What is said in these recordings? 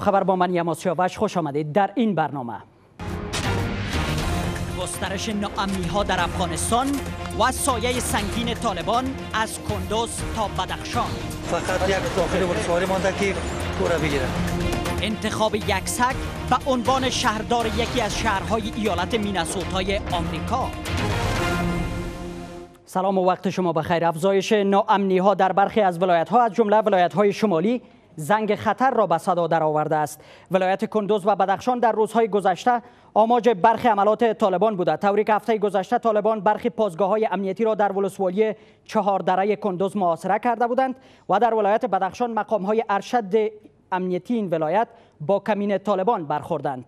خبر با من یماسی خوش آمدید در این برنامه گسترش ناامنی ها در افغانستان و سایه سنگین طالبان از کندوز تا بدخشان فقط یک داخل مانده که کوره بگیره انتخاب سگ و عنوان شهردار یکی از شهرهای ایالت های آمریکا سلام و وقت شما بخیر افزایش ناامنی ها در برخی از ولایت ها از جمله ولایت های شمالی زنگ خطر را به صدا آورده است ولایت کندوز و بدخشان در روزهای گذشته آماج برخی عملات طالبان بوده طوری که هفته گذشته طالبان برخی پازگاه های امنیتی را در ولسوالی چهار دره کندوز محاصره کرده بودند و در ولایت بدخشان مقام های ارشد امنیتی این ولایت با کمین طالبان برخوردند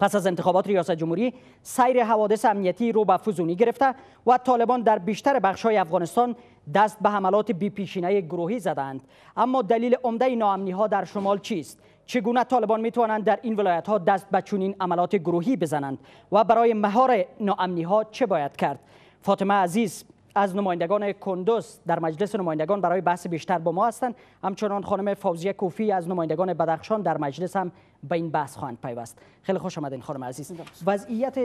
پس از انتخابات ریاست جمهوری سیر حوادث امنیتی رو به فزونی گرفته و طالبان در بیشتر های افغانستان دست به حملات پیشینه گروهی زدند اما دلیل عمده ناامنی ها در شمال چیست چگونه طالبان می توانند در این ولایت ها دست به چنین عملات گروهی بزنند و برای مهار ناامنی ها چه باید کرد فاطمه عزیز از نمایندگان کندوز در مجلس نمایندگان برای بحث بیشتر با ما هستند همچنان خانم فوزیه کوفی از نمایندگان بدخشان در مجلس هم به این بحث خواهند پیوست خیلی خوش آمدین خانم عزیز وضعیت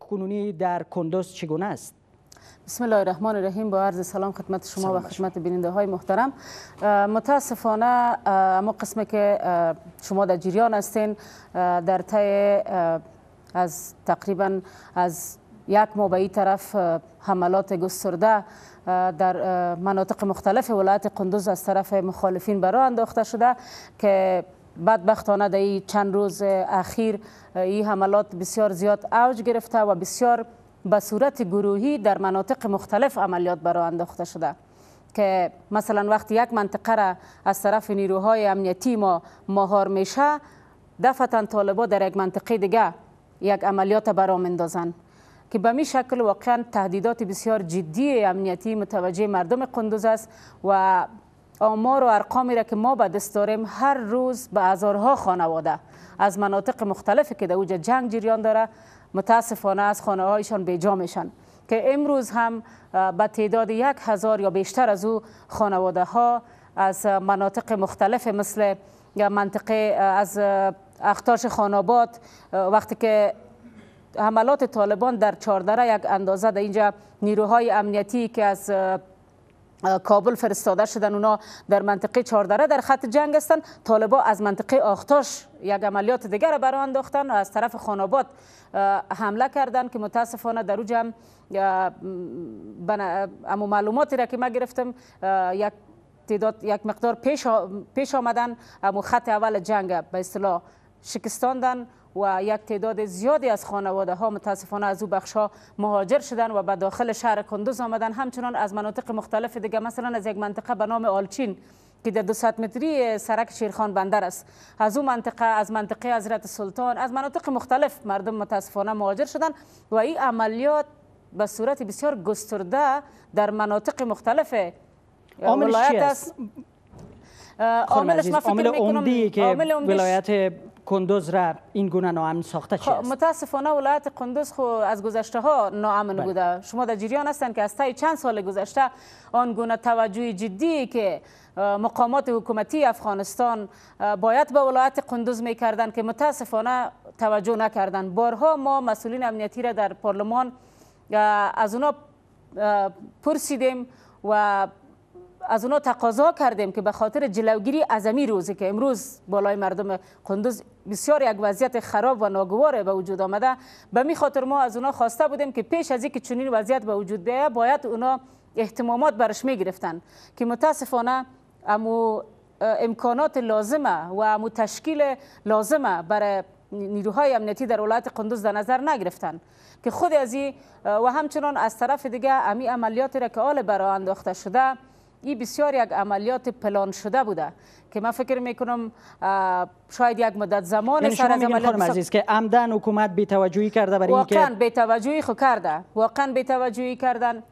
کنونی در کندوز چگونه است بسم الله الرحمن الرحیم با عرض سلام خدمت شما و خدمت بیننده های محترم متاسفانه اما قسمه که شما در جریان هستین در طی از تقریبا از یک ماه به طرف حملات گسترده در مناطق مختلف ولایت قندوز از طرف مخالفین برای انداخته شده که بدبختانه در چند روز اخیر این حملات بسیار زیاد اوج گرفته و بسیار با صورت گروهی در مناطق مختلف عملیات برای انداخته شده که مثلا وقتی یک منطقه را از طرف نیروهای امنیتی ما مهار میشه دفعتا طالبا در یک منطقه دیگه یک عملیات برا میندازن که به می شکل واقعا تهدیدات بسیار جدی امنیتی متوجه مردم قندوز است و آمار و ارقامی را که ما به دست داریم هر روز به هزارها خانواده از مناطق مختلف که در اوج جنگ جریان داره متاسفانه از خانه هایشان به میشن که امروز هم به تعداد یک هزار یا بیشتر از او خانواده ها از مناطق مختلف مثل منطقه از اختاش خاناباد وقتی که حملات طالبان در چاردره یک اندازه در اینجا نیروهای امنیتی که از کابل فرستاده شدن اونا در منطقه چاردره در خط جنگ هستن طالبا از منطقه آختاش یک عملیات دیگر برای انداختن و از طرف خاناباد حمله کردند که متاسفانه در اوج هم اما معلوماتی را که ما گرفتم یک یک مقدار پیش, پیش آمدن اما خط اول جنگ به اصطلاح شکستاندن و یک تعداد زیادی از خانواده ها متاسفانه از او بخش ها مهاجر شدن و به داخل شهر کندوز آمدن همچنان از مناطق مختلف دیگه مثلا از یک منطقه به نام آلچین که در 200 متری سرک شیرخان بندر است از او منطقه از منطقه حضرت سلطان از مناطق مختلف مردم متاسفانه مهاجر شدن و این عملیات به صورت بسیار گسترده در مناطق مختلف ولایت است عاملش ما فکر که ولایت کندوز را این گونه ناامن ساخته شد. خب، متاسفانه ولایت کندوز خو از گذشته ها ناامن بله. بوده شما در جریان هستند که از تای چند سال گذشته آن گونه توجه جدی که مقامات حکومتی افغانستان باید به با ولایت قندوز میکردن که متاسفانه توجه نکردند بارها ما مسئولین امنیتی را در پارلمان از اونا پرسیدیم و از اونا تقاضا کردیم که به خاطر جلوگیری از امی روزی که امروز بالای مردم قندوز بسیار یک وضعیت خراب و ناگوار به وجود آمده به می خاطر ما از اونا خواسته بودیم که پیش از اینکه چنین وضعیت به وجود بیاید باید اونا احتمامات برش می گرفتن که متاسفانه امو امکانات لازمه و امو تشکیل لازمه برای نیروهای امنیتی در ولایت قندوز در نظر نگرفتن که خود ازی و همچنان از طرف دیگه امی عملیاتی را که آل برای انداخته شده این بسیار یک عملیات پلان شده بوده که من فکر میکنم شاید یک مدت زمان یعنی سر از عملیات عزیز که عمدن حکومت توجهی کرده برای اینکه واقعا توجهی خو کرده واقعا بی توجهی کردن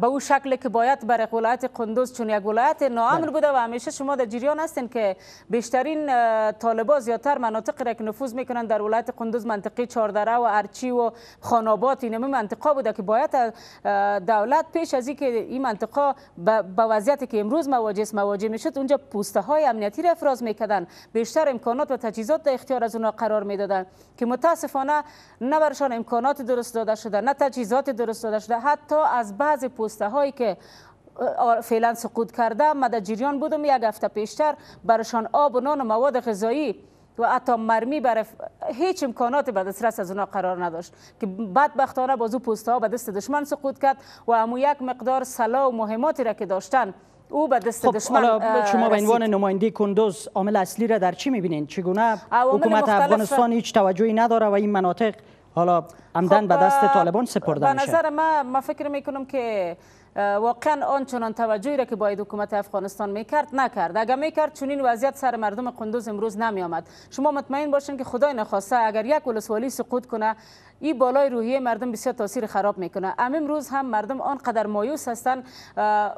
به او شکل که باید بر ولایت قندوز چون یک ولایت ناامن بله. بوده و همیشه شما در جریان هستین که بیشترین طالبا زیاتر مناطق را که نفوذ میکنن در ولایت قندوز منطقه چاردره و ارچی و خانابات اون منطقه بوده که باید دولت پیش از که این منطقه به وضعیتی که امروز مواجه مواجه میشد اونجا پوسته های امنیتی را افراز میکردن بیشتر امکانات و تجهیزات در اختیار از اونها قرار میدادن که متاسفانه نه برشان امکانات درست داده شده نه تجهیزات درست داده شده حتی از بعضی پسته هایی که فعلا سقوط کرده ما جریان بودم یک هفته پیشتر برشان آب و نان و مواد غذایی و حتی مرمی بر هیچ امکاناتی به دسترس از اونا قرار نداشت که بدبختانه بازو پوسته ها به دست دشمن سقوط کرد و امو یک مقدار سلا و مهماتی را که داشتن او به دست خب دشمن شما به عنوان نماینده کندوز عامل اصلی را در چی میبینین چگونه حکومت افغانستان هیچ توجهی نداره و این مناطق حالا عمدن به دست خب، طالبان سپرده به نظر من فکر میکنم که واقعا آن چنان توجهی را که باید حکومت افغانستان میکرد نکرد اگر میکرد چنین وضعیت سر مردم قندوز امروز نمی آمد شما مطمئن باشین که خدای نخواسته اگر یک ولسوالی سقوط کنه این بالای روحیه مردم بسیار تاثیر خراب میکنه ام امروز هم مردم آنقدر مایوس هستند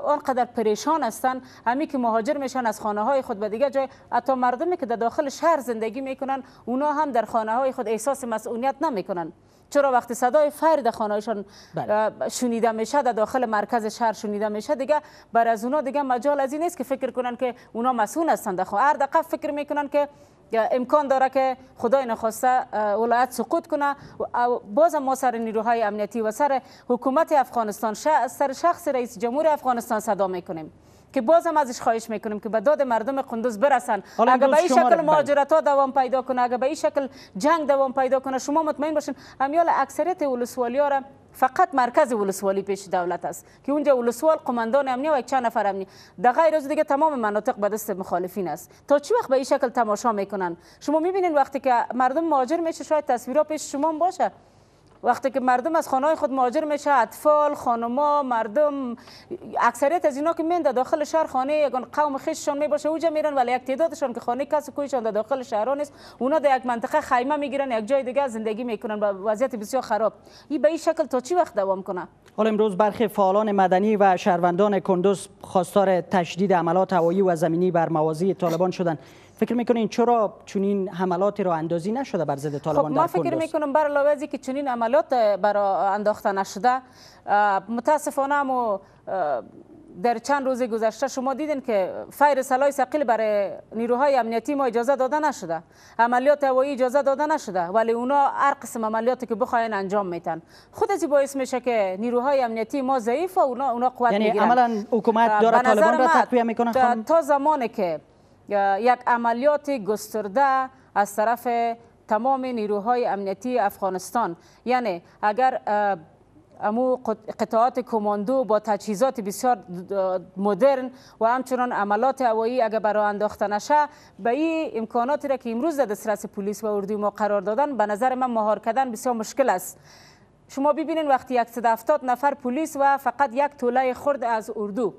آنقدر پریشان هستند همی که مهاجر میشن از خانه های خود به دیگه جای حتی مردمی که در داخل شهر زندگی میکنن اونا هم در خانه های خود احساس مسئولیت نمیکنن چرا وقتی صدای فرد خانهشان بله. شنیده میشه در داخل مرکز شهر شنیده میشه دیگه بر از اونا دیگه مجال از این نیست که فکر کنن که اونا مسئول هستند خو خب، هر فکر میکنن که امکان داره که خدای نخواسته ولایت سقوط کنه و باز ما سر نیروهای امنیتی و سر حکومت افغانستان سر شخص رئیس جمهور افغانستان صدا میکنیم که باز هم ازش خواهش میکنیم که به داد مردم قندوز برسن اگر به این شکل مهاجرت ها دوام پیدا کنه اگر به این شکل جنگ دوام پیدا کنه شما مطمئن باشین امیال اکثریت ولسوالی ها را فقط مرکز ولسوالی پیش دولت است که اونجا ولسوال قماندان امنی و یک چند نفر امنی در غیر از دیگه تمام مناطق به دست مخالفین است تا چی وقت به این شکل تماشا میکنن شما میبینین وقتی که مردم مهاجر میشه شاید تصویرها پیش شما باشه وقتی که مردم از خانه خود مهاجر میشه اطفال خانما مردم اکثریت از اینا که میند داخل شهر خانه یگان قوم خیششان میباشه اوجا میرن ولی یک تعدادشان که خانه کس کویشان در دا داخل شهرها نیست اونا در یک منطقه خیمه میگیرن یک جای دیگه زندگی میکنن با وضعیت بسیار خراب این به این شکل تا چی وقت دوام کنه حالا امروز برخی فعالان مدنی و شهروندان کندوز خواستار تشدید عملات هوایی و زمینی بر موازی طالبان شدند فکر میکنین چرا چنین حملاتی را اندازی نشده بر ضد طالبان خب ما فکر میکنم بر علاوه که چنین عملات مشکلات برای انداخته نشده متاسفانه اما در چند روز گذشته شما دیدین که فیر سلای سقیل برای نیروهای امنیتی ما اجازه داده نشده عملیات هوایی اجازه داده نشده ولی اونا هر قسم عملیاتی که بخواین انجام میتن خود باعث میشه که نیروهای امنیتی ما ضعیف و اونا اونا قوت یعنی میگیرن. عملا حکومت داره طالبان را تا زمانی که یک عملیات گسترده از طرف تمام نیروهای امنیتی افغانستان یعنی اگر امو قطعات کماندو با تجهیزات بسیار مدرن و همچنان عملات هوایی اگر برای انداخته نشه به این امکاناتی را که امروز در دسترس پلیس و اردو ما قرار دادن به نظر من مهار کردن بسیار مشکل است شما ببینید وقتی 170 نفر پلیس و فقط یک توله خرد از اردو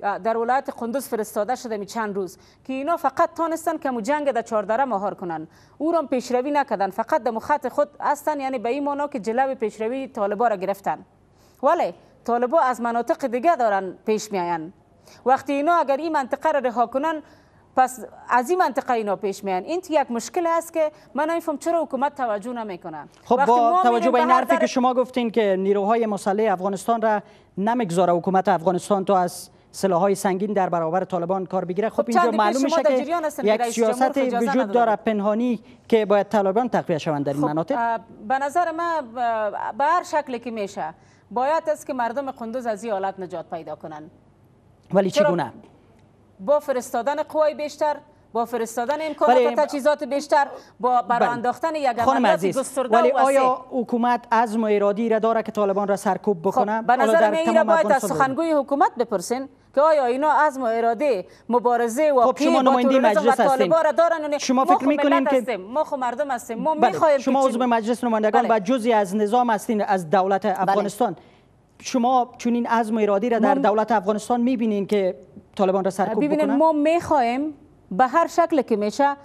در ولایت قندوز فرستاده شده می چند روز که اینا فقط تانستن که مو جنگ در چهاردره مهار کنن او را پیشروی نکدن فقط در مخط خود هستن یعنی به این مانا که جلب پیشروی طالبا را گرفتن ولی طالبا از مناطق دیگه دارن پیش آین وقتی اینا اگر این منطقه را رها کنن پس از این منطقه اینا پیش میان این یک مشکل است که من نمیفهم چرا حکومت توجه نمیکنه خب با توجه به این حرفی که شما گفتین که نیروهای مسلح افغانستان را نمیگذاره حکومت افغانستان تو از های سنگین در برابر طالبان کار بگیره خب, خب, اینجا معلوم میشه که یک سیاست وجود داره پنهانی که باید طالبان تقویه شوند در این خب مناطق به نظر من به هر شکلی که میشه باید است که مردم قندوز از این نجات پیدا کنن ولی چگونه با فرستادن قوای بیشتر با فرستادن امکانات و تجهیزات بیشتر با بله. برانداختن یک عملیات گسترده ولی آیا حکومت از و ارادی را داره که طالبان را سرکوب خب، بکنه؟ خب به نظر من باید از سخنگوی حکومت بپرسین که آیا اینا عزم و اراده مبارزه واقعی خب شما نماینده مجلس خب هستیم شما فکر میکنین که ما خو خب مردم هستیم ما بله. شما عضو مجلس نمایندگان بله. و جزی از نظام هستین از دولت بله. افغانستان شما چون این عزم و اراده را در دولت افغانستان میبینین که طالبان را سرکوب ببینین ما میخوایم به هر شکل که میشه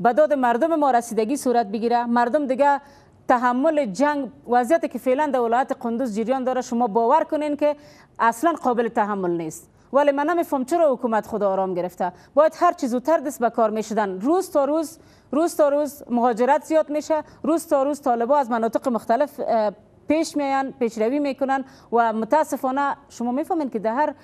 به داد مردم ما رسیدگی صورت بگیره مردم دیگه تحمل جنگ وضعیتی که فعلا در ولایت قندوز جریان داره شما باور کنین که اصلا قابل تحمل نیست ولی من نمیفهم چرا حکومت خود آرام گرفته باید هر چیز زودتر دست به کار میشدن روز تا روز روز تا روز مهاجرت زیاد میشه روز تا روز طالبا از مناطق مختلف پیش میان پیشروی میکنن و متاسفانه شما میفهمین که در هر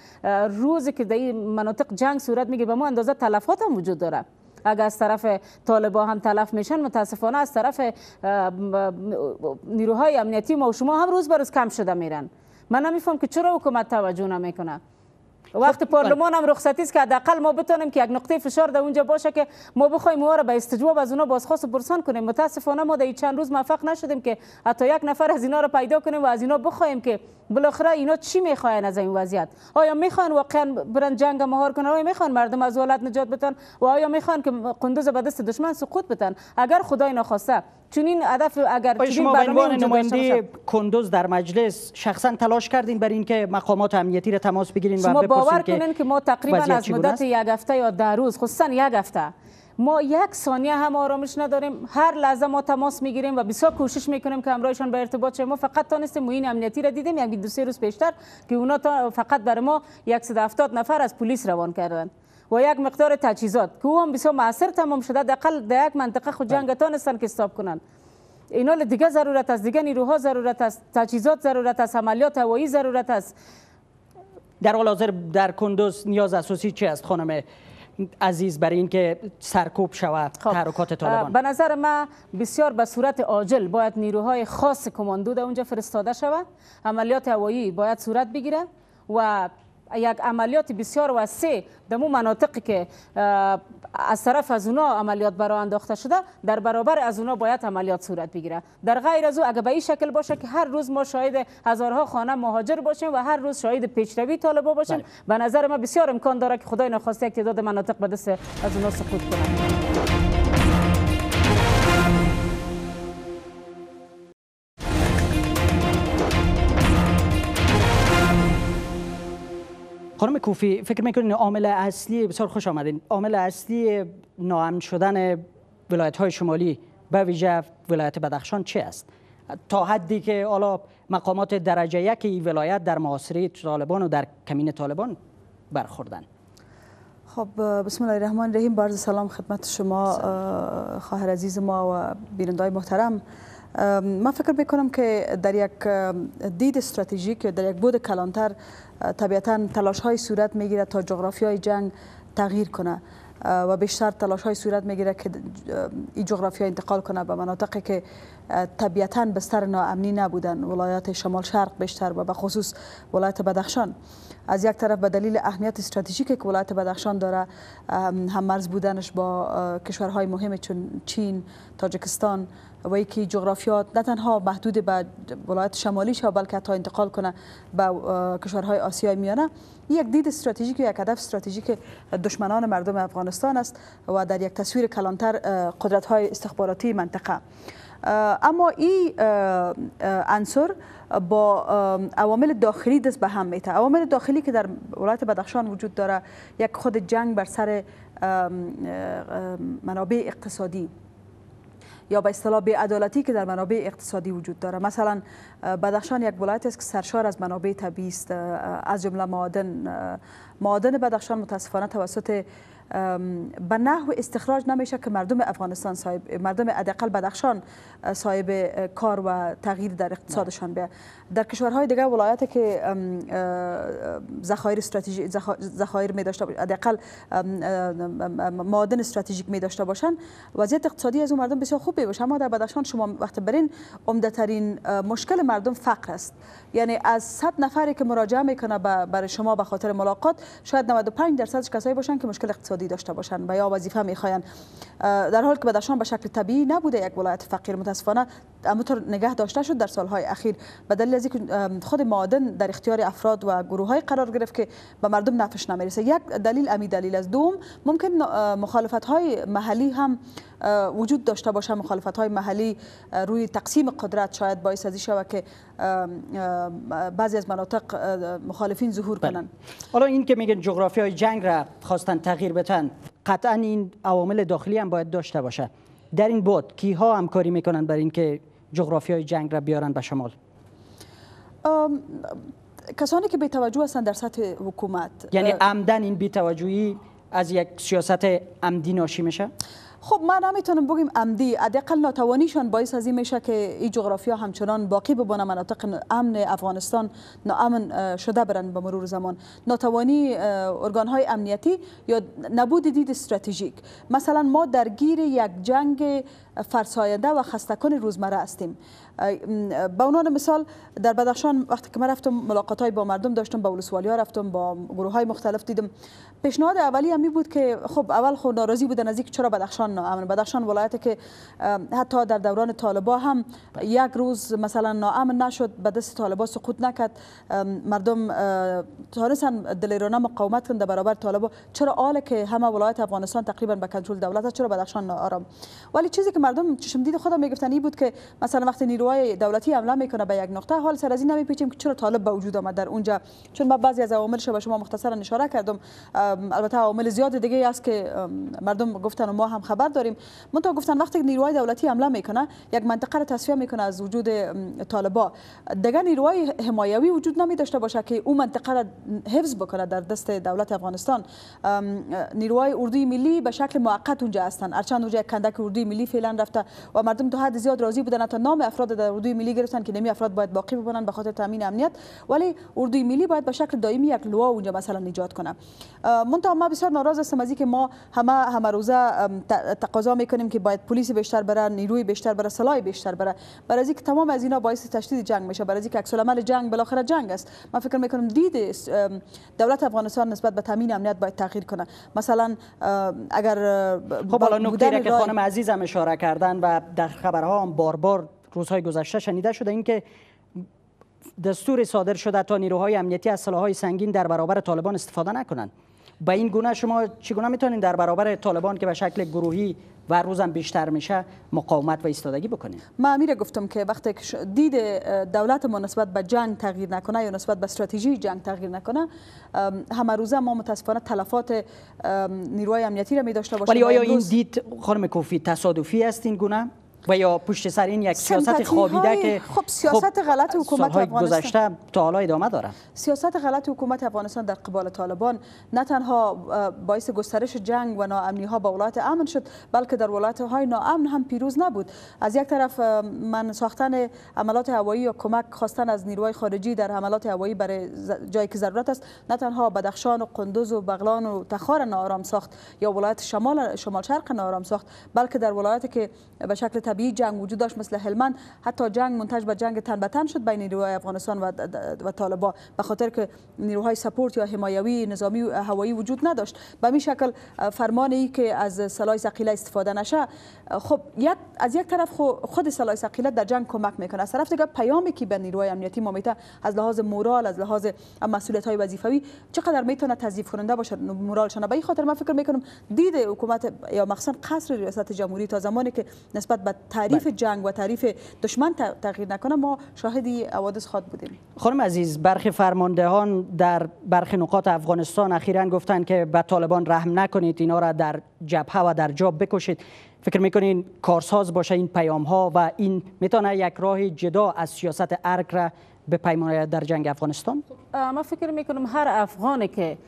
روزی که در مناطق جنگ صورت میگه به ما اندازه تلفات هم وجود داره اگر از طرف طالبا هم تلف میشن متاسفانه از طرف نیروهای امنیتی ما و شما هم روز به روز کم شده میرن من نمیفهم که چرا حکومت توجه نمیکنه وقت خب، پارلمان بله. هم رخصتی است که حداقل ما بتونیم که یک نقطه فشار در اونجا باشه که ما بخوایم ما را به استجواب از اونها بازخواست و برسان کنیم متاسفانه ما در چند روز موفق نشدیم که حتی یک نفر از اینا را پیدا کنیم و از اینا بخوایم که بالاخره اینا چی میخواین از این وضعیت آیا میخوان واقعا برن جنگ مهار کنن آیا میخوان مردم از حالت نجات بتن و آیا میخوان که قندوز به دست دشمن سقوط بتن اگر خدای نخواسته چنین هدف اگر شما به عنوان نماینده کندوز در مجلس شخصا تلاش کردین بر اینکه مقامات امنیتی را تماس بگیرین و بپرسین باور که کنین که ما تقریبا از مدت یک هفته یا در روز خصوصا یک هفته ما یک ثانیه هم آرامش نداریم هر لحظه ما تماس میگیریم و بسیار کوشش میکنیم که همراهشان به ارتباط شیم ما فقط تانستیم موین امنیتی را دیدیم یک یعنی دو سه روز پیشتر که اونا فقط برای ما 170 نفر از پلیس روان کردن و یک مقدار تجهیزات که هم بسیار معصر تمام شده دقل در یک منطقه خود جنگ بله. تانستن که استاب کنند اینا دیگه ضرورت است دیگه نیروها ضرورت است تجهیزات ضرورت است عملیات هوایی ضرورت است در حال حاضر در کندوز نیاز اساسی چی است خانم عزیز برای اینکه سرکوب شود خب. تحرکات طالبان به نظر ما بسیار به صورت عاجل باید نیروهای خاص کماندو در اونجا فرستاده شود عملیات هوایی باید صورت بگیره و یک عملیات بسیار وسیع در مو مناطقی که از طرف از اونا عملیات برای انداخته شده در برابر از اونا باید عملیات صورت بگیره در غیر از او اگر به این شکل باشه که هر روز ما شاهد هزارها خانه مهاجر باشیم و هر روز شاهد پیشروی طالبا باشیم بله. به نظر ما بسیار امکان داره که خدای نخواسته یک تعداد مناطق به دست از اونا سقوط کنه کوفی فکر میکنین عامل اصلی بسیار خوش آمدین عامل اصلی ناامن شدن ولایت های شمالی به ویژه ولایت بدخشان چه است تا حدی که حالا مقامات درجه یک این ولایت در محاصره طالبان و در کمین طالبان برخوردن خب بسم الله الرحمن الرحیم بارز سلام خدمت شما خواهر عزیز ما و بیرندای محترم ما فکر میکنم که در یک دید استراتژیک در یک بود کلانتر طبیعتا تلاش های صورت میگیره تا جغرافی های جنگ تغییر کنه و بیشتر تلاش های صورت میگیره که این جغرافی ها انتقال کنه به مناطقی که طبیعتا بستر ناامنی نبودن ولایات شمال شرق بیشتر و به خصوص ولایت بدخشان از یک طرف به دلیل اهمیت استراتژیک که ولایت بدخشان داره هم مرز بودنش با کشورهای مهم چون چین تاجکستان و یکی جغرافیا نه تنها محدود به ولایت شمالی ها بلکه تا انتقال کنه به کشورهای آسیای میانه یک دید استراتژیک و یک هدف استراتژیک دشمنان مردم افغانستان است و در یک تصویر کلانتر قدرت های استخباراتی منطقه اما این انصر با عوامل داخلی دست به هم میته عوامل داخلی که در ولایت بدخشان وجود داره یک خود جنگ بر سر منابع اقتصادی یا به اصطلاح به عدالتی که در منابع اقتصادی وجود داره مثلا بدخشان یک ولایت است که سرشار از منابع طبیعی است از جمله معادن معادن بدخشان متاسفانه توسط به نحو استخراج نمیشه که مردم افغانستان صاحب مردم حداقل بدخشان صاحب کار و تغییر در اقتصادشان بله. بیه در کشورهای دیگه ولایت که ذخایر استراتژی ذخایر می داشته حداقل استراتژیک می داشته باشن وضعیت اقتصادی از اون مردم بسیار خوب می باشه اما در بدخشان شما وقت برین عمده ترین مشکل مردم فقر است یعنی از 100 نفری که مراجعه میکنه برای شما به خاطر ملاقات شاید 95 درصدش کسایی باشن که مشکل اقتصادی داشته باشند و یا وظیفه میخواین در حال که بدشان به شکل طبیعی نبوده یک ولایت فقیر متاسفانه همونطور نگه داشته شد در سالهای اخیر به دلیل از خود معادن در اختیار افراد و گروه های قرار گرفت که به مردم نفش نمیرسه یک دلیل امی دلیل از دوم ممکن مخالفت های محلی هم وجود داشته باشه مخالفت های محلی روی تقسیم قدرت شاید باعث از شود که بعضی از مناطق مخالفین ظهور بله. کنند حالا این که میگن جغرافی های جنگ را خواستن تغییر بتن قطعا این عوامل داخلی هم باید داشته باشه در این بود کی ها همکاری میکنن برای اینکه های جنگ را بیارن به شمال کسانی که بیتوجه هستند در سطح حکومت یعنی عمدن این بیتوجهی از یک سیاست عمدی ناشی میشه خب ما نمیتونم بگیم عمدی حداقل ناتوانیشان باعث از این میشه که این جغرافیا همچنان باقی بمانه مناطق امن افغانستان ناامن شده برن به مرور زمان ناتوانی ارگان های امنیتی یا نبود دید استراتژیک مثلا ما درگیر یک جنگ فرساینده و خستکن روزمره هستیم به عنوان مثال در بدخشان وقتی که من رفتم ملاقات های با مردم داشتم با ولسوالی ها رفتم با گروه های مختلف دیدم پیشنهاد اولی همی بود که خب اول خود خب ناراضی بودن از اینکه چرا بدخشان ناامن بدخشان ولایتی که حتی در دوران طالبا هم یک روز مثلا ناامن نشد به دست طالبا سقوط نکرد مردم تانستن دلیرانه مقاومت کردن برابر طالبا چرا آله که همه ولایت افغانستان تقریبا به کنترل دولت چرا بدخشان ناآرام ولی چیزی که مردم چشم دید خودم میگفتن این بود که مثلا وقت نیروهای دولتی حمله میکنه به یک نقطه حال سر از این نمیپیچیم که چرا طالب به وجود آمد در اونجا چون ما بعضی از عواملش به شما مختصرا اشاره کردم البته عوامل زیاد دیگه است که مردم گفتن و ما هم خبر داریم من تا گفتن وقتی نیروهای دولتی حمله میکنه یک منطقه را تصفیه میکنه از وجود طالبا دیگه نیروهای حمایوی وجود نمی داشته باشه که اون منطقه را حفظ بکنه در دست دولت افغانستان نیروهای اردوی ملی به شکل موقت اونجا هستن هرچند اونجا کندک اردوی ملی فعلا ایران رفته و مردم تو حد زیاد راضی بودن تا نام افراد در اردوی ملی گرفتن که نمی افراد باید باقی بمانند به خاطر تامین امنیت ولی اردوی ملی باید به شکل دائمی یک لوا اونجا مثلا ایجاد کنه منتها ما بسیار ناراضی هستم از اینکه ما همه همه روزه تقاضا میکنیم که باید پلیس بیشتر بره نیروی بیشتر بره سلاح بیشتر بره برای اینکه تمام از اینا باعث تشدید جنگ میشه برای اینکه عکس عمل جنگ بالاخره جنگ است من فکر میکنم دید دولت افغانستان نسبت به تامین امنیت باید تغییر کنه مثلا اگر خب حالا نکته که خانم عزیزم اشاره کردن و در خبرها هم بار بار روزهای گذشته شنیده شده اینکه دستور صادر شده تا نیروهای امنیتی از سلاحهای سنگین در برابر طالبان استفاده نکنند به این گونه شما چگونه میتونید در برابر طالبان که به شکل گروهی و روزم بیشتر میشه مقاومت و ایستادگی بکنیم ما امیر گفتم که وقتی که دید دولت ما نسبت به جنگ تغییر نکنه یا نسبت به استراتژی جنگ تغییر نکنه همه روزه ما متاسفانه تلفات نیروهای امنیتی را می داشته باشیم ولی آیا این دید خانم کوفی تصادفی است این گونه و یا پشت سر این یک سیاست خوابیده که خب سیاست خب، غلط حکومت افغانستان گذشته تا حالا ادامه داره سیاست غلط حکومت افغانستان در قبال طالبان نه تنها باعث گسترش جنگ و ناامنی ها به ولایت امن شد بلکه در ولایت های ناامن هم پیروز نبود از یک طرف من ساختن عملات هوایی و کمک خواستن از نیروهای خارجی در عملات هوایی برای جایی که ضرورت است نه تنها بدخشان و قندوز و بغلان و تخار ناآرام ساخت یا ولایت شمال شمال شرق ناآرام ساخت بلکه در ولایتی که به شکل طبیعی جنگ وجود داشت مثل هلمند حتی جنگ منتج به جنگ تن تن شد بین نیروهای افغانستان و, و طالبان به خاطر که نیروهای سپورت یا حمایوی نظامی و هوایی وجود نداشت به این شکل فرمان ای که از سلاح ثقیله استفاده نشه خب یک از یک طرف خود سلاح ثقیله در جنگ کمک میکنه از طرف دیگه پیامی که به نیروهای امنیتی ما از لحاظ مورال از لحاظ مسئولیت های وظیفوی چقدر میتونه تضعیف کننده باشه مورال شنه به خاطر من فکر میکنم دید حکومت یا مخصوصا قصر ریاست جمهوری تا زمانی که نسبت به تعریف بله. جنگ و تعریف دشمن تغییر نکنه ما شاهدی حوادث خاط بودیم خانم عزیز برخی فرماندهان در برخی نقاط افغانستان اخیرا گفتند که به طالبان رحم نکنید اینا را در جبهه و در جاب بکشید فکر میکنین کارساز باشه این پیام ها و این میتونه یک راه جدا از سیاست ارگ را به پیمانه در جنگ افغانستان ما فکر میکنم هر افغانی که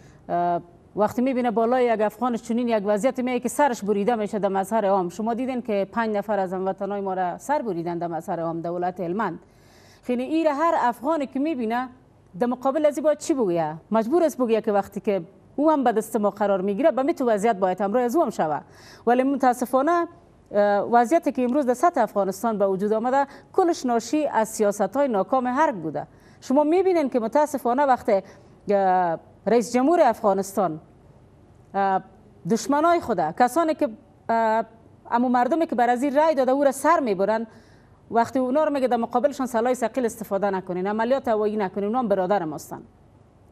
وقتی میبینه بالای یک افغان چنین یک وضعیت میه که سرش بریده میشه در مظهر عام شما دیدین که پنج نفر از هموطنای ما را سر بریدن در مظهر عام دولت هلمند خیلی ایره هر افغانی که میبینه در مقابل از باید چی بگویه مجبور است بگویه که وقتی که او هم به دست ما قرار میگیره به تو وضعیت باید همراه از او شوه ولی متاسفانه وضعیتی که امروز در سطح افغانستان به وجود آمده کلش ناشی از سیاست های ناکام هرگ بوده شما میبینین که متاسفانه وقتی رئیس جمهور افغانستان دشمنای خوده کسانی که امو مردمی که بر از این داده او را سر میبرن وقتی اونا رو میگه در مقابلشان سلاح سقیل استفاده نکنین عملیات هوایی نکنین اونا هم برادر ماستن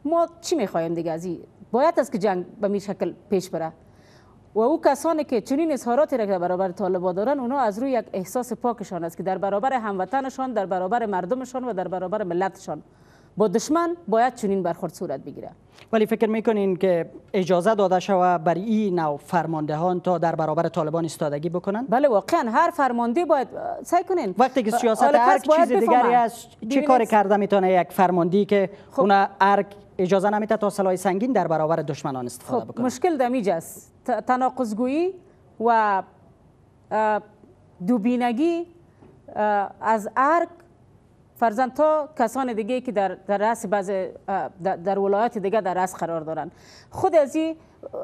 ما چی میخوایم دیگه از باید است که جنگ به می شکل پیش بره و او کسانی که چنین اظهاراتی را در برابر طالبان دارن اونا از روی یک احساس پاکشان است که در برابر هموطنشان در برابر مردمشان و در برابر ملتشان با دشمن باید چنین برخورد صورت بگیره ولی فکر میکنین که اجازه داده شوه بر این نو فرماندهان تا در برابر طالبان استادگی بکنن بله واقعا هر فرمانده باید سعی کنین وقتی که سیاست هر چیز دیگری است چه کار کرده میتونه یک فرماندی که خب. اون ارگ اجازه نمیده تا سلاح سنگین در برابر دشمنان استفاده خب. بکنه مشکل دمیج است تناقضگویی و دوبینگی از ارگ فرزن تا کسان دیگه که در در رأس بعض در ولایت دیگه در رأس قرار دارن خود از این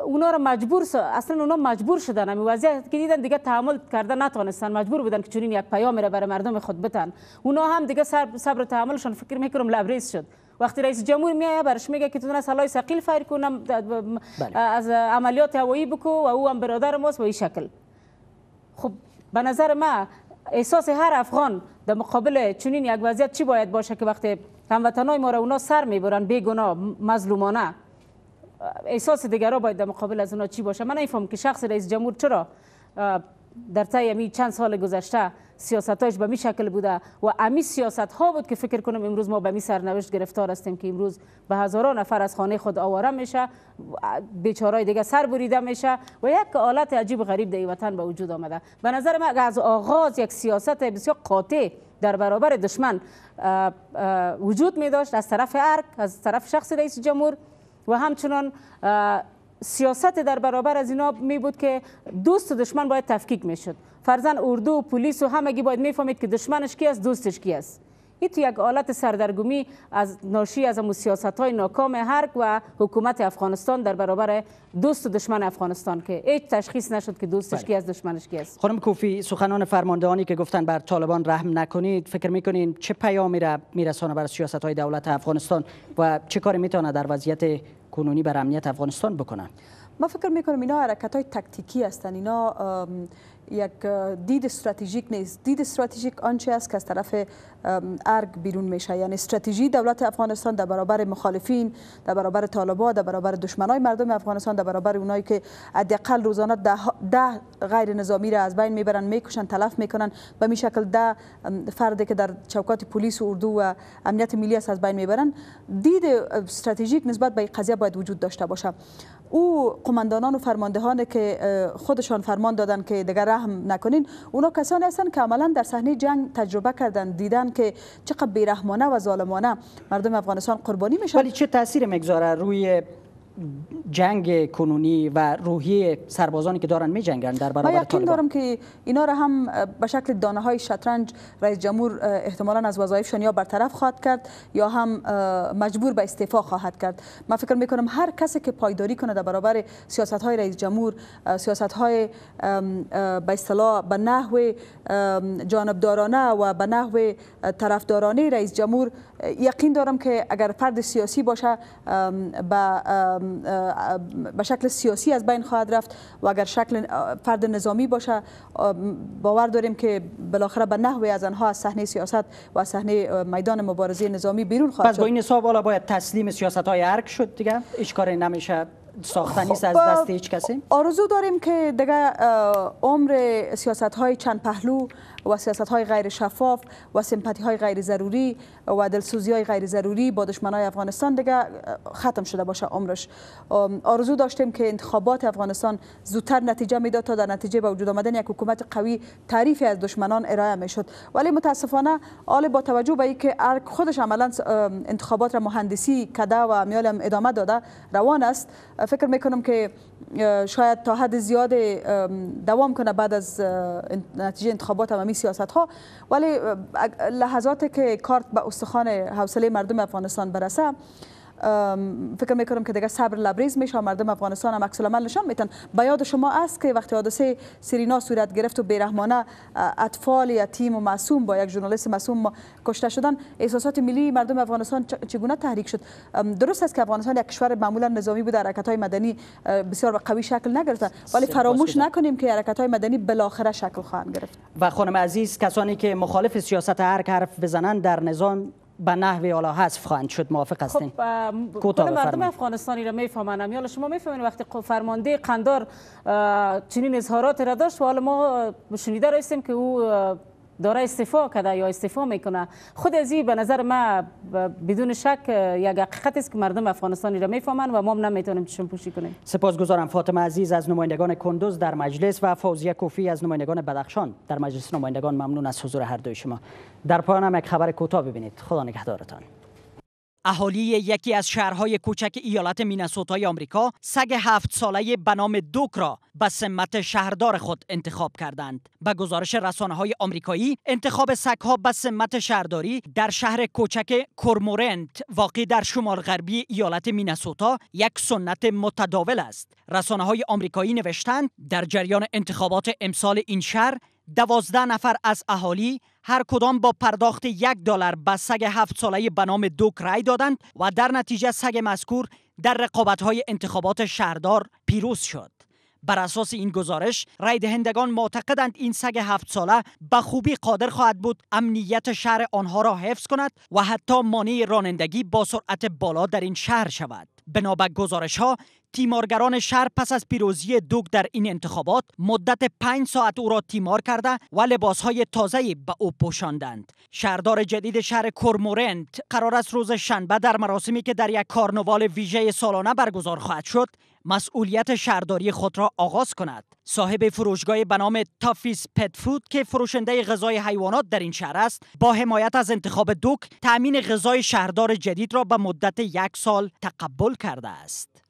اونا رو مجبور اصلا اونا مجبور شدن همین وضعیت که دیدن دیگه تحمل کردن نتونستن مجبور بودن که چنین یک پیامی را برای مردم خود بتن اونا هم دیگه صبر و تحملشان فکر میکنم لبریز شد وقتی رئیس جمهور میایه برش میگه که تونه سلاح ثقیل فایر کنم بله. از عملیات هوایی بکو و او هم برادر ماست به این شکل خب به نظر ما احساس هر افغان در مقابل چنین یک وضعیت چی باید باشه که وقتی هموطنای ما را اونا سر میبرن بیگناه مظلومانه احساس دیگرها باید در مقابل از اونا چی باشه من نفهم که شخص رئیس جمهور چرا در طی امی یعنی چند سال گذشته سیاستایش به می شکل بوده و امی سیاست ها بود که فکر کنم امروز ما به می سرنوشت گرفتار هستیم که امروز به هزاران نفر از خانه خود آواره میشه بیچاره دیگه سر بریده میشه و یک حالت عجیب غریب در وطن به وجود آمده به نظر من از آغاز یک سیاست بسیار قاطع در برابر دشمن وجود می داشت از طرف ارک از طرف شخص رئیس جمهور و همچنان سیاست در برابر از اینا می بود که دوست و دشمن باید تفکیک می شد فرزن اردو و پلیس و همگی باید میفهمید که دشمنش کی است دوستش کی است این تو یک حالت سردرگمی از ناشی از امو سیاست های ناکام هرک و حکومت افغانستان در برابر دوست و دشمن افغانستان که هیچ تشخیص نشد که دوستش بله. کی از دشمنش کی است خانم کوفی سخنان فرماندهانی که گفتن بر طالبان رحم نکنید فکر میکنین چه پیامی را میرسانه بر سیاست های دولت افغانستان و چه کاری میتونه در وضعیت کنونی بر امنیت افغانستان بکنن ما فکر میکنم اینا حرکت های تکتیکی هستن اینا یک دید استراتژیک نیست دید استراتژیک آنچه است که از طرف ارگ بیرون میشه یعنی استراتژی دولت افغانستان در برابر مخالفین در برابر طالبا در برابر دشمنای مردم افغانستان در برابر اونایی که حداقل روزانه ده, غیر نظامی را از بین میبرن میکشن تلف میکنن به می شکل ده فردی که در چوکات پلیس اردو و امنیت ملی است از بین میبرن دید استراتژیک نسبت به این قضیه باید وجود داشته باشه او قماندانان و فرماندهان که خودشان فرمان دادن که دیگر رحم نکنین اونا کسانی هستند که عملا در صحنه جنگ تجربه کردن دیدن که چقدر بیرحمانه و ظالمانه مردم افغانستان قربانی میشن ولی چه تاثیر میگذاره روی جنگ کنونی و روحی سربازانی که دارن جنگن در برابر من دارم که اینا را هم به شکل دانه های شطرنج رئیس جمهور احتمالا از وظایفشان یا برطرف خواهد کرد یا هم مجبور به استعفا خواهد کرد من فکر می کنم هر کسی که پایداری کنه در برابر سیاست های رئیس جمهور سیاست های به اصطلاح به نحو جانبدارانه و به نحو طرفدارانه رئیس جمهور یقین دارم که اگر فرد سیاسی باشه به با شکل سیاسی از بین خواهد رفت و اگر شکل فرد نظامی باشه باور داریم که بالاخره به با نحوی از آنها از صحنه سیاست و صحنه میدان مبارزه نظامی بیرون خواهد شد پس با این حساب باید تسلیم سیاست های ارک شد دیگه اشکاری نمیشه خب، از هیچ کسی آرزو داریم که دیگه عمر سیاست های چند پهلو و سیاست های غیر شفاف و سمپاتی های غیر ضروری و دلسوزی های غیر ضروری با دشمن های افغانستان دیگه ختم شده باشه عمرش آرزو داشتیم که انتخابات افغانستان زودتر نتیجه میداد تا در نتیجه به وجود آمدن یک حکومت قوی تعریفی از دشمنان ارائه میشد ولی متاسفانه آل با توجه به اینکه ارک خودش عملا انتخابات را مهندسی کده و میال ادامه داده روان است فکر میکنم که شاید تا حد زیاد دوام کنه بعد از نتیجه انتخابات و سیاست ها ولی لحظاتی که کارت به استخوان حوصله مردم افغانستان برسه فکر میکنم که دیگه صبر لبریز میشه مردم افغانستان هم عکس عمل نشان میتن با یاد شما است که وقتی حادثه سیرینا صورت گرفت و بیرحمانه اطفال یتیم و معصوم با یک ژورنالیست معصوم کشته شدن احساسات ملی مردم افغانستان چگونه تحریک شد درست است که افغانستان یک کشور معمولا نظامی بود حرکت های مدنی بسیار قوی شکل نگرفت ولی فراموش نکنیم که حرکت های مدنی بالاخره شکل خواهند گرفت و خانم عزیز کسانی که مخالف سیاست هر حرف بزنند در نظام به نحوی حالا حذف خواهند شد موافق خب، هستین خب مردم افغانستانی را میفهمانم حالا شما میفهمین وقتی خب فرمانده قندار چنین اظهارات را داشت و حالا ما شنیده رایستیم که او داره استفا کرده یا استعفا میکنه خود از به نظر ما بدون شک یک حقیقت است که مردم افغانستانی را میفهمن و ما هم نمیتونیم چشم پوشی کنیم سپاسگزارم فاطمه عزیز از نمایندگان کندوز در مجلس و فوزیه کوفی از نمایندگان بدخشان در مجلس نمایندگان ممنون از حضور هر دوی شما در پایان هم یک خبر کوتاه ببینید خدا نگهدارتان اهالی یکی از شهرهای کوچک ایالت مینسوتای آمریکا سگ هفت ساله به نام دوک را به سمت شهردار خود انتخاب کردند. به گزارش رسانه های آمریکایی، انتخاب سگها به سمت شهرداری در شهر کوچک کورمورنت واقع در شمال غربی ایالت مینسوتا یک سنت متداول است. رسانه های آمریکایی نوشتند در جریان انتخابات امسال این شهر دوازده نفر از اهالی هر کدام با پرداخت یک دلار به سگ هفت ساله به نام دوک رای دادند و در نتیجه سگ مذکور در رقابت های انتخابات شهردار پیروز شد. بر اساس این گزارش رای دهندگان معتقدند این سگ هفت ساله به خوبی قادر خواهد بود امنیت شهر آنها را حفظ کند و حتی مانع رانندگی با سرعت بالا در این شهر شود بنابر گزارش ها تیمارگران شهر پس از پیروزی دوگ در این انتخابات مدت پنج ساعت او را تیمار کرده و لباسهای تازه به او پوشاندند شهردار جدید شهر کورمورنت قرار است روز شنبه در مراسمی که در یک کارنوال ویژه سالانه برگزار خواهد شد مسئولیت شهرداری خود را آغاز کند صاحب فروشگاه به نام تافیس پت فود که فروشنده غذای حیوانات در این شهر است با حمایت از انتخاب دوک تامین غذای شهردار جدید را به مدت یک سال تقبل کرده است